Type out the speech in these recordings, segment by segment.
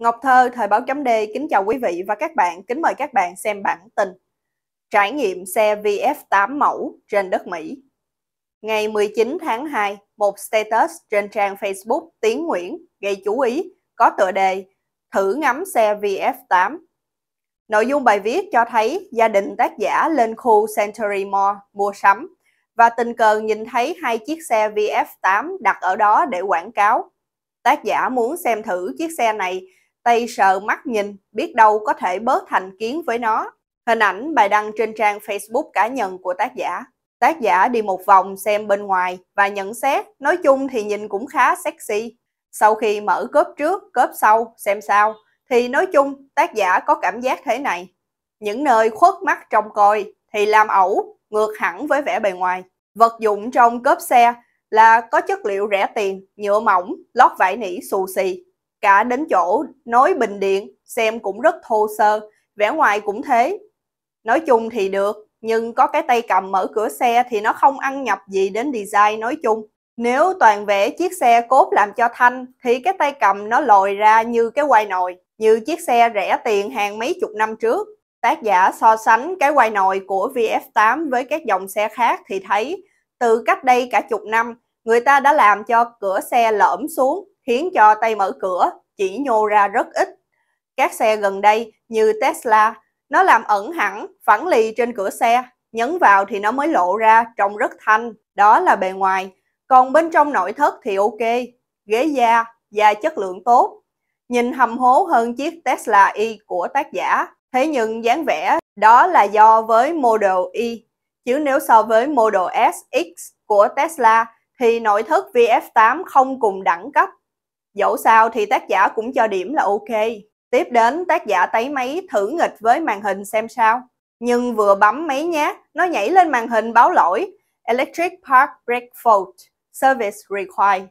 Ngọc Thơ, Thời báo chấm Đê kính chào quý vị và các bạn, kính mời các bạn xem bản tin. Trải nghiệm xe VF8 mẫu trên đất Mỹ. Ngày 19 tháng 2, một status trên trang Facebook Tiến Nguyễn gây chú ý có tựa đề Thử ngắm xe VF8. Nội dung bài viết cho thấy gia đình tác giả lên khu Century Mall mua sắm và tình cờ nhìn thấy hai chiếc xe VF8 đặt ở đó để quảng cáo. Tác giả muốn xem thử chiếc xe này tay sờ mắt nhìn, biết đâu có thể bớt thành kiến với nó. Hình ảnh bài đăng trên trang Facebook cá nhân của tác giả. Tác giả đi một vòng xem bên ngoài và nhận xét, nói chung thì nhìn cũng khá sexy. Sau khi mở cốp trước, cốp sau, xem sao, thì nói chung tác giả có cảm giác thế này. Những nơi khuất mắt trong coi thì làm ẩu, ngược hẳn với vẻ bề ngoài. Vật dụng trong cốp xe là có chất liệu rẻ tiền, nhựa mỏng, lót vải nỉ xù xì, cả đến chỗ nối bình điện xem cũng rất thô sơ, vẻ ngoài cũng thế. Nói chung thì được, nhưng có cái tay cầm mở cửa xe thì nó không ăn nhập gì đến design nói chung. Nếu toàn vẽ chiếc xe cốt làm cho thanh thì cái tay cầm nó lồi ra như cái quay nồi, như chiếc xe rẻ tiền hàng mấy chục năm trước. Tác giả so sánh cái quay nồi của VF8 với các dòng xe khác thì thấy từ cách đây cả chục năm người ta đã làm cho cửa xe lõm xuống khiến cho tay mở cửa chỉ nhô ra rất ít. Các xe gần đây như Tesla, nó làm ẩn hẳn, phẳng lì trên cửa xe, nhấn vào thì nó mới lộ ra trông rất thanh, đó là bề ngoài. Còn bên trong nội thất thì ok, ghế da, da chất lượng tốt. Nhìn hầm hố hơn chiếc Tesla Y của tác giả, thế nhưng dáng vẻ đó là do với Model Y. Chứ nếu so với Model S, X của Tesla thì nội thất VF8 không cùng đẳng cấp Dẫu sao thì tác giả cũng cho điểm là ok. Tiếp đến tác giả tấy máy thử nghịch với màn hình xem sao. Nhưng vừa bấm máy nhé nó nhảy lên màn hình báo lỗi Electric Park Brake Fault Service Required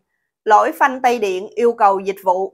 Lỗi phanh tay điện yêu cầu dịch vụ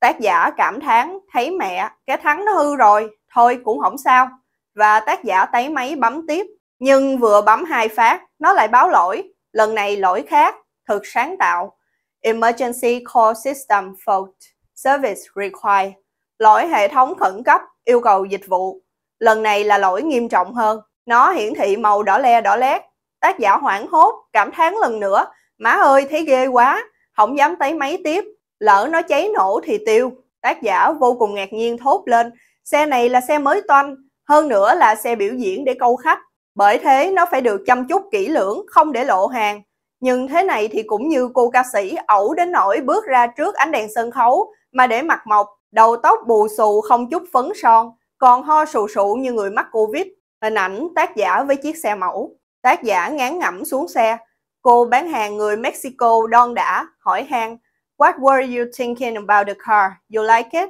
Tác giả cảm thán thấy mẹ, cái thắng nó hư rồi, thôi cũng không sao Và tác giả tấy máy bấm tiếp Nhưng vừa bấm hai phát, nó lại báo lỗi Lần này lỗi khác, thực sáng tạo Emergency Call System Fault, Service Required, lỗi hệ thống khẩn cấp, yêu cầu dịch vụ. Lần này là lỗi nghiêm trọng hơn, nó hiển thị màu đỏ le đỏ lét. Tác giả hoảng hốt, cảm thán lần nữa, má ơi thấy ghê quá, không dám tới máy tiếp, lỡ nó cháy nổ thì tiêu. Tác giả vô cùng ngạc nhiên thốt lên, xe này là xe mới toanh, hơn nữa là xe biểu diễn để câu khách. Bởi thế nó phải được chăm chút kỹ lưỡng, không để lộ hàng. Nhưng thế này thì cũng như cô ca sĩ ẩu đến nỗi bước ra trước ánh đèn sân khấu mà để mặt mộc, đầu tóc bù xù không chút phấn son, còn ho sù sụ như người mắc Covid. Hình ảnh tác giả với chiếc xe mẫu. Tác giả ngán ngẩm xuống xe. Cô bán hàng người Mexico đon đã, hỏi han What were you thinking about the car? You like it?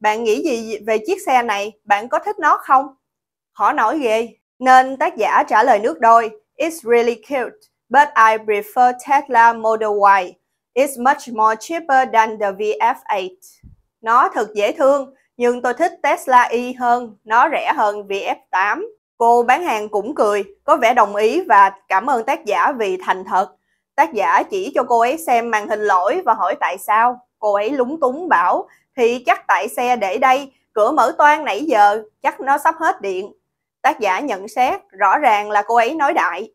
Bạn nghĩ gì về chiếc xe này? Bạn có thích nó không? Khó nổi ghê. Nên tác giả trả lời nước đôi. It's really cute but I prefer Tesla Model Y. It's much more cheaper than the VF8. Nó thật dễ thương, nhưng tôi thích Tesla Y hơn, nó rẻ hơn VF8. Cô bán hàng cũng cười, có vẻ đồng ý và cảm ơn tác giả vì thành thật. Tác giả chỉ cho cô ấy xem màn hình lỗi và hỏi tại sao. Cô ấy lúng túng bảo, thì chắc tại xe để đây, cửa mở toan nãy giờ, chắc nó sắp hết điện. Tác giả nhận xét, rõ ràng là cô ấy nói đại,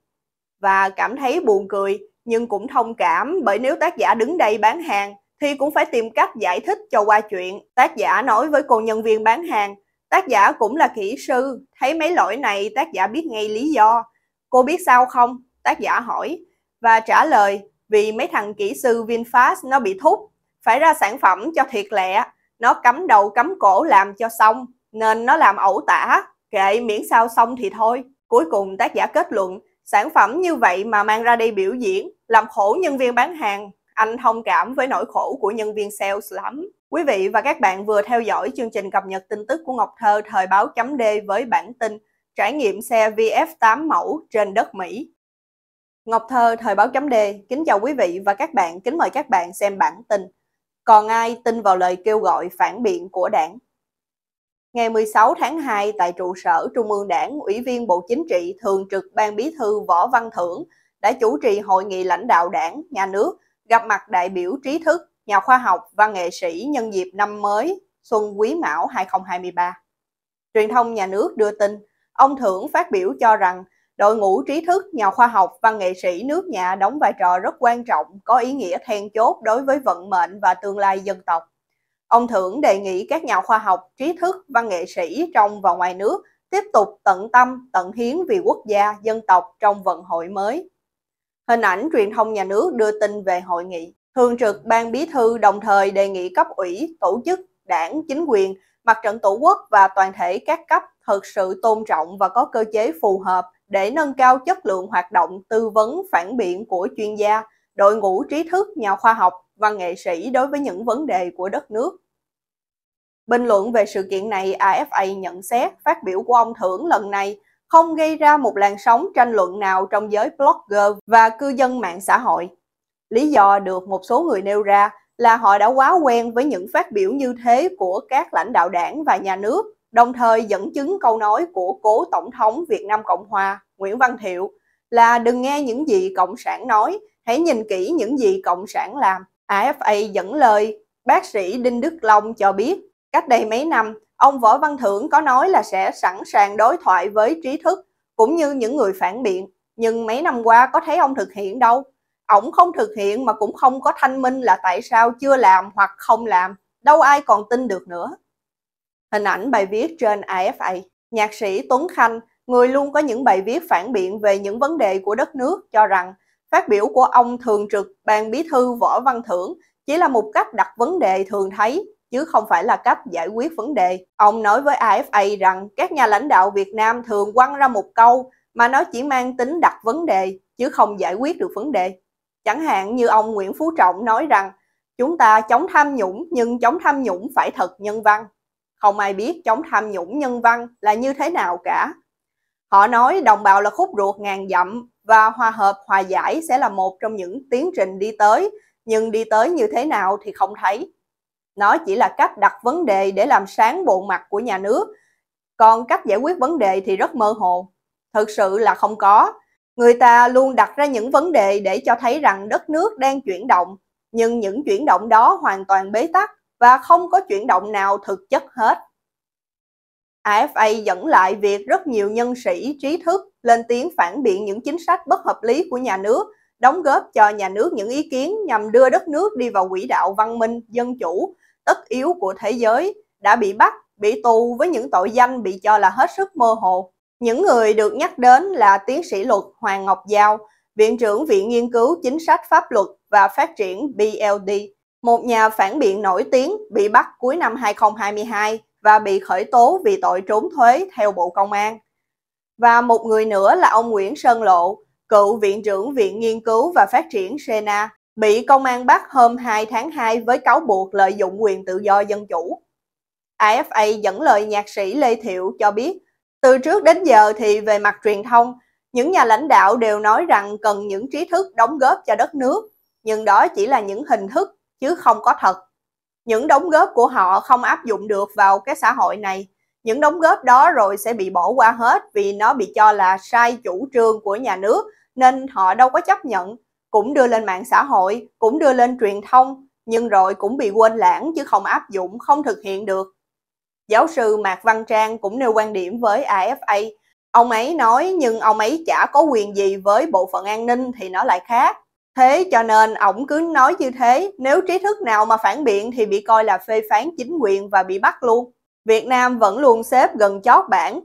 và cảm thấy buồn cười nhưng cũng thông cảm bởi nếu tác giả đứng đây bán hàng thì cũng phải tìm cách giải thích cho qua chuyện. Tác giả nói với cô nhân viên bán hàng, tác giả cũng là kỹ sư, thấy mấy lỗi này tác giả biết ngay lý do. Cô biết sao không? Tác giả hỏi và trả lời vì mấy thằng kỹ sư VinFast nó bị thúc, phải ra sản phẩm cho thiệt lẹ, nó cấm đầu cấm cổ làm cho xong, nên nó làm ẩu tả, kệ miễn sao xong thì thôi. Cuối cùng tác giả kết luận Sản phẩm như vậy mà mang ra đây biểu diễn, làm khổ nhân viên bán hàng, anh thông cảm với nỗi khổ của nhân viên sales lắm. Quý vị và các bạn vừa theo dõi chương trình cập nhật tin tức của Ngọc Thơ thời báo chấm D với bản tin trải nghiệm xe VF8 mẫu trên đất Mỹ. Ngọc Thơ thời báo chấm D kính chào quý vị và các bạn, kính mời các bạn xem bản tin. Còn ai tin vào lời kêu gọi phản biện của đảng Ngày 16 tháng 2 tại trụ sở Trung ương Đảng, Ủy viên Bộ Chính trị Thường trực Ban Bí thư Võ Văn Thưởng đã chủ trì hội nghị lãnh đạo đảng, nhà nước, gặp mặt đại biểu trí thức, nhà khoa học và nghệ sĩ nhân dịp năm mới Xuân Quý Mão 2023. Truyền thông nhà nước đưa tin, ông Thưởng phát biểu cho rằng đội ngũ trí thức, nhà khoa học và nghệ sĩ nước nhà đóng vai trò rất quan trọng, có ý nghĩa then chốt đối với vận mệnh và tương lai dân tộc. Ông Thưởng đề nghị các nhà khoa học, trí thức, văn nghệ sĩ trong và ngoài nước tiếp tục tận tâm, tận hiến vì quốc gia, dân tộc trong vận hội mới. Hình ảnh truyền thông nhà nước đưa tin về hội nghị. Thường trực Ban Bí thư đồng thời đề nghị cấp ủy, tổ chức, đảng, chính quyền, mặt trận tổ quốc và toàn thể các cấp thực sự tôn trọng và có cơ chế phù hợp để nâng cao chất lượng hoạt động tư vấn phản biện của chuyên gia, đội ngũ trí thức, nhà khoa học và nghệ sĩ đối với những vấn đề của đất nước. Bình luận về sự kiện này, AFA nhận xét phát biểu của ông Thưởng lần này không gây ra một làn sóng tranh luận nào trong giới blogger và cư dân mạng xã hội. Lý do được một số người nêu ra là họ đã quá quen với những phát biểu như thế của các lãnh đạo đảng và nhà nước, đồng thời dẫn chứng câu nói của cố Tổng thống Việt Nam Cộng Hòa Nguyễn Văn Thiệu là đừng nghe những gì Cộng sản nói, hãy nhìn kỹ những gì Cộng sản làm. AFA dẫn lời bác sĩ Đinh Đức Long cho biết, cách đây mấy năm, ông Võ Văn Thưởng có nói là sẽ sẵn sàng đối thoại với trí thức cũng như những người phản biện, nhưng mấy năm qua có thấy ông thực hiện đâu. Ông không thực hiện mà cũng không có thanh minh là tại sao chưa làm hoặc không làm, đâu ai còn tin được nữa. Hình ảnh bài viết trên AFA, nhạc sĩ Tuấn Khanh, người luôn có những bài viết phản biện về những vấn đề của đất nước cho rằng Phát biểu của ông Thường trực Ban Bí thư Võ Văn Thưởng chỉ là một cách đặt vấn đề thường thấy, chứ không phải là cách giải quyết vấn đề. Ông nói với AFA rằng các nhà lãnh đạo Việt Nam thường quăng ra một câu mà nó chỉ mang tính đặt vấn đề, chứ không giải quyết được vấn đề. Chẳng hạn như ông Nguyễn Phú Trọng nói rằng chúng ta chống tham nhũng nhưng chống tham nhũng phải thật nhân văn. Không ai biết chống tham nhũng nhân văn là như thế nào cả. Họ nói đồng bào là khúc ruột ngàn dặm, và hòa hợp hòa giải sẽ là một trong những tiến trình đi tới nhưng đi tới như thế nào thì không thấy nó chỉ là cách đặt vấn đề để làm sáng bộ mặt của nhà nước còn cách giải quyết vấn đề thì rất mơ hồ thực sự là không có người ta luôn đặt ra những vấn đề để cho thấy rằng đất nước đang chuyển động nhưng những chuyển động đó hoàn toàn bế tắc và không có chuyển động nào thực chất hết AFA dẫn lại việc rất nhiều nhân sĩ trí thức lên tiếng phản biện những chính sách bất hợp lý của nhà nước, đóng góp cho nhà nước những ý kiến nhằm đưa đất nước đi vào quỹ đạo văn minh, dân chủ, tất yếu của thế giới, đã bị bắt, bị tù với những tội danh bị cho là hết sức mơ hồ. Những người được nhắc đến là tiến sĩ luật Hoàng Ngọc Giao, Viện trưởng Viện Nghiên cứu Chính sách Pháp luật và Phát triển BLD, một nhà phản biện nổi tiếng bị bắt cuối năm 2022 và bị khởi tố vì tội trốn thuế theo Bộ Công an. Và một người nữa là ông Nguyễn Sơn Lộ, cựu Viện trưởng Viện Nghiên cứu và Phát triển Sena, bị công an bắt hôm 2 tháng 2 với cáo buộc lợi dụng quyền tự do dân chủ. AFA dẫn lời nhạc sĩ Lê Thiệu cho biết, từ trước đến giờ thì về mặt truyền thông, những nhà lãnh đạo đều nói rằng cần những trí thức đóng góp cho đất nước, nhưng đó chỉ là những hình thức chứ không có thật những đóng góp của họ không áp dụng được vào cái xã hội này những đóng góp đó rồi sẽ bị bỏ qua hết vì nó bị cho là sai chủ trương của nhà nước nên họ đâu có chấp nhận cũng đưa lên mạng xã hội cũng đưa lên truyền thông nhưng rồi cũng bị quên lãng chứ không áp dụng không thực hiện được giáo sư mạc văn trang cũng nêu quan điểm với afa ông ấy nói nhưng ông ấy chả có quyền gì với bộ phận an ninh thì nó lại khác Thế cho nên ổng cứ nói như thế, nếu trí thức nào mà phản biện thì bị coi là phê phán chính quyền và bị bắt luôn. Việt Nam vẫn luôn xếp gần chót bảng.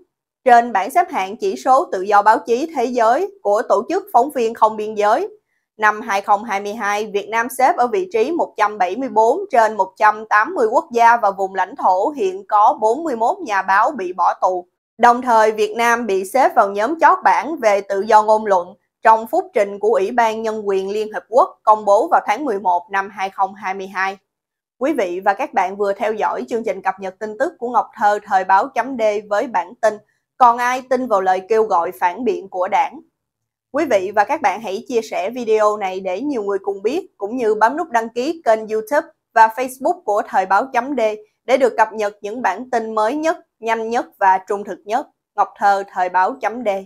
Trên bảng xếp hạng chỉ số tự do báo chí thế giới của Tổ chức Phóng viên Không Biên Giới, năm 2022, Việt Nam xếp ở vị trí 174 trên 180 quốc gia và vùng lãnh thổ hiện có 41 nhà báo bị bỏ tù. Đồng thời, Việt Nam bị xếp vào nhóm chót bảng về tự do ngôn luận, trong phúc trình của Ủy ban Nhân quyền Liên Hợp Quốc công bố vào tháng 11 năm 2022. Quý vị và các bạn vừa theo dõi chương trình cập nhật tin tức của Ngọc Thơ thời báo chấm D với bản tin Còn ai tin vào lời kêu gọi phản biện của đảng? Quý vị và các bạn hãy chia sẻ video này để nhiều người cùng biết, cũng như bấm nút đăng ký kênh YouTube và Facebook của Thời báo chấm D để được cập nhật những bản tin mới nhất, nhanh nhất và trung thực nhất. Ngọc Thơ Thời báo chấm D